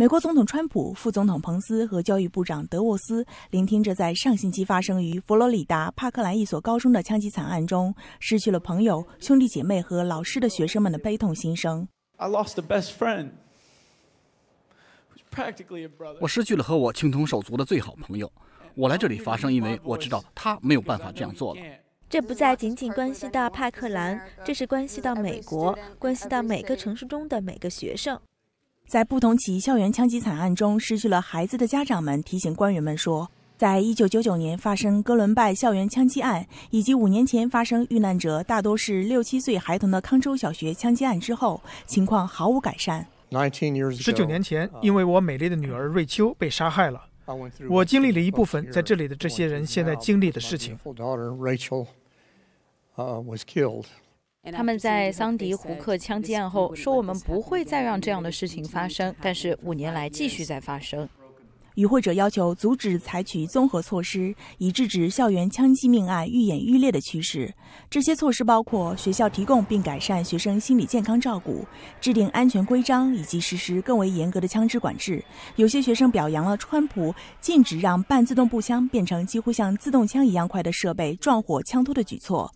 美国总统川普、副总统彭斯和教育部长德沃斯聆听着，在上星期发生于佛罗里达帕克兰一所高中的枪击惨案中，失去了朋友、兄弟姐妹和老师的学生们的悲痛心声。我失去了和我情同手足的最好朋友。我来这里发声，因为我知道他没有办法这样做了。这不再仅仅关系到帕克兰，这是关系到美国，关系到每个城市中的每个学生。在不同起校园枪击惨案中失去了孩子的家长们提醒官员们说，在一九九九年发生哥伦拜校园枪击案以及五年前发生遇难者大多是六七岁孩童的康州小学枪击案之后，情况毫无改善。十九年前，因为我美丽的女儿瑞秋被杀害了，我经历了一部分在这里的这些人现在经历的事情。他们在桑迪胡克枪击案后说：“我们不会再让这样的事情发生。”但是五年来继续在发生。与会者要求阻止采取综合措施，以制止校园枪击命案愈演愈烈的趋势。这些措施包括学校提供并改善学生心理健康照顾、制定安全规章以及实施更为严格的枪支管制。有些学生表扬了川普禁止让半自动步枪变成几乎像自动枪一样快的设备撞火枪托的举措。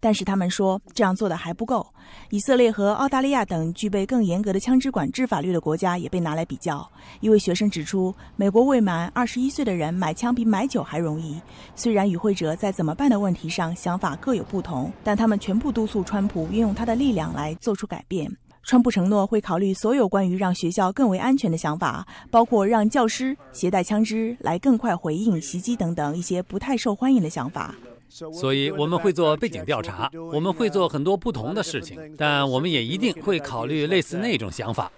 但是他们说这样做的还不够。以色列和澳大利亚等具备更严格的枪支管制法律的国家也被拿来比较。一位学生指出，美国未满二十一岁的人买枪比买酒还容易。虽然与会者在怎么办的问题上想法各有不同，但他们全部督促川普运用他的力量来做出改变。川普承诺会考虑所有关于让学校更为安全的想法，包括让教师携带枪支来更快回应袭击等等一些不太受欢迎的想法。所以我们会做背景调查，我们会做很多不同的事情，但我们也一定会考虑类似那种想法。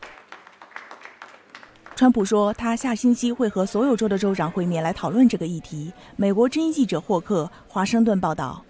川普说，他下星期会和所有州的州长会面来讨论这个议题。美国之音记者霍克，华盛顿报道。